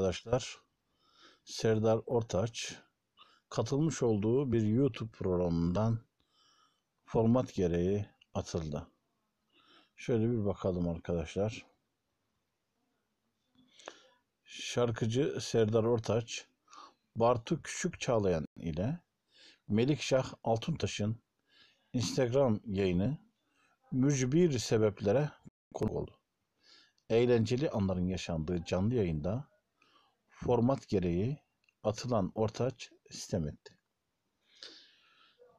arkadaşlar Serdar Ortaç katılmış olduğu bir YouTube programından format gereği atıldı. Şöyle bir bakalım arkadaşlar. Şarkıcı Serdar Ortaç, Bartu Küçük Çağlayan ile Melikşah Altuntaş'ın Instagram yayını mücbir sebeplere konu oldu. Eğlenceli anların yaşandığı canlı yayında format gereği atılan ortaç sistem etti.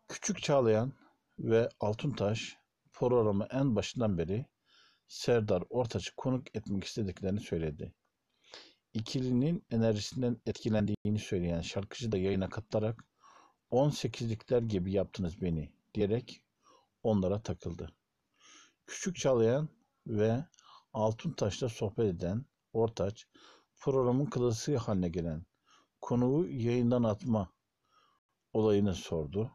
Küçük Çağlayan ve Altuntaş programı en başından beri Serdar Ortaç'ı konuk etmek istediklerini söyledi. İkilinin enerjisinden etkilendiğini söyleyen şarkıcı da yayına katılarak 18'likler gibi yaptınız beni diyerek onlara takıldı. Küçük Çağlayan ve Altuntaş'la sohbet eden Ortaç programın klasiği haline gelen konuğu yayından atma olayını sordu.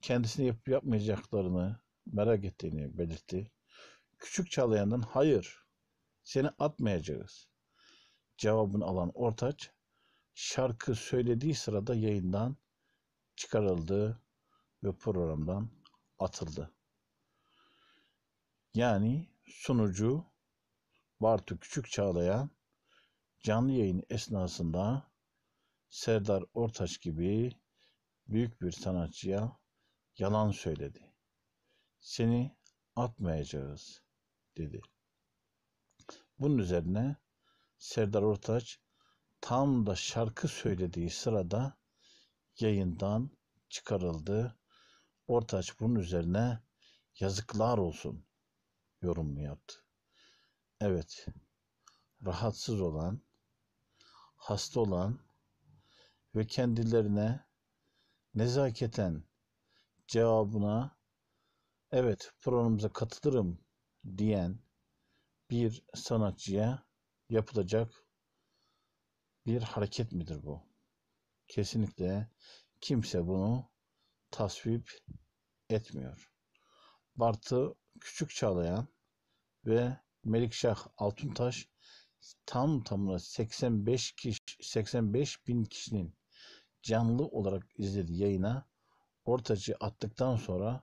Kendisini yapıp yapmayacaklarını merak ettiğini belirtti. Küçük Çağlayan'dan hayır seni atmayacağız. Cevabını alan Ortaç şarkı söylediği sırada yayından çıkarıldı ve programdan atıldı. Yani sunucu Bartu Küçük Çağlayan canlı yayın esnasında Serdar Ortaç gibi büyük bir sanatçıya yalan söyledi. Seni atmayacağız dedi. Bunun üzerine Serdar Ortaç tam da şarkı söylediği sırada yayından çıkarıldı. Ortaç bunun üzerine yazıklar olsun yorumunu yaptı. Evet, rahatsız olan hasta olan ve kendilerine nezaketen cevabına evet programımıza katılırım diyen bir sanatçıya yapılacak bir hareket midir bu? Kesinlikle kimse bunu tasvip etmiyor. Bartı Küçük Çağlayan ve Melikşah Altuntaş tam tamına 85 kişi 85 bin kişinin canlı olarak izlediği yayına ortacı attıktan sonra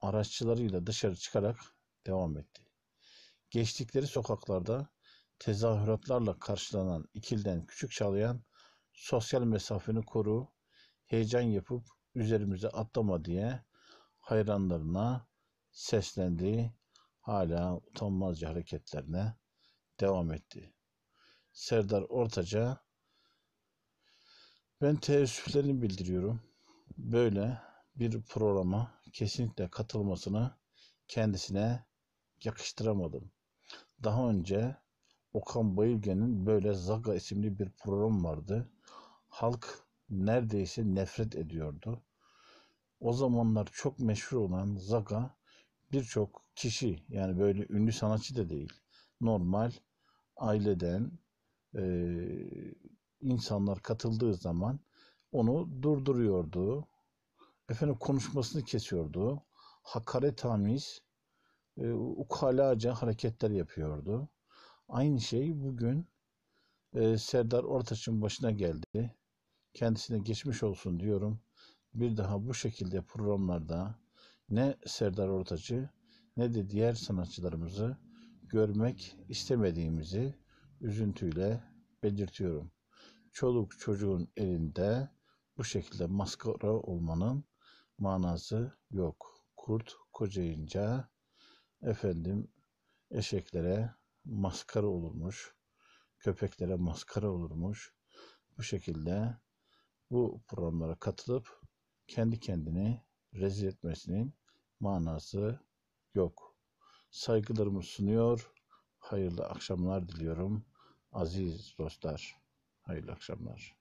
araççılarıyla dışarı çıkarak devam etti. Geçtikleri sokaklarda tezahüratlarla karşılanan ikilden küçük çalayan sosyal mesafeni koru, heyecan yapıp üzerimize atlama diye hayranlarına seslendiği Hala utanmazca hareketlerine devam etti. Serdar Ortaca. Ben teessüflerini bildiriyorum. Böyle bir programa kesinlikle katılmasını kendisine yakıştıramadım. Daha önce Okan Bayülgen'in böyle Zaga isimli bir program vardı. Halk neredeyse nefret ediyordu. O zamanlar çok meşhur olan Zaga birçok kişi yani böyle ünlü sanatçı da değil. Normal aileden e, insanlar katıldığı zaman onu durduruyordu. Efendim konuşmasını kesiyordu. Hakaret tamiz, e, ukalaca hareketler yapıyordu. Aynı şey bugün e, Serdar Ortaç'ın başına geldi. Kendisine geçmiş olsun diyorum. Bir daha bu şekilde programlarda ne Serdar Ortaç'ı ne de diğer sanatçılarımızı görmek istemediğimizi üzüntüyle belirtiyorum. Çoluk çocuğun elinde bu şekilde maskara olmanın manası yok. Kurt kocayınca efendim eşeklere maskara olurmuş, köpeklere maskara olurmuş. Bu şekilde bu programlara katılıp kendi kendini rezil etmesinin manası yok. Saygılarımı sunuyor hayırlı akşamlar diliyorum. Aziz dostlar, hayırlı akşamlar.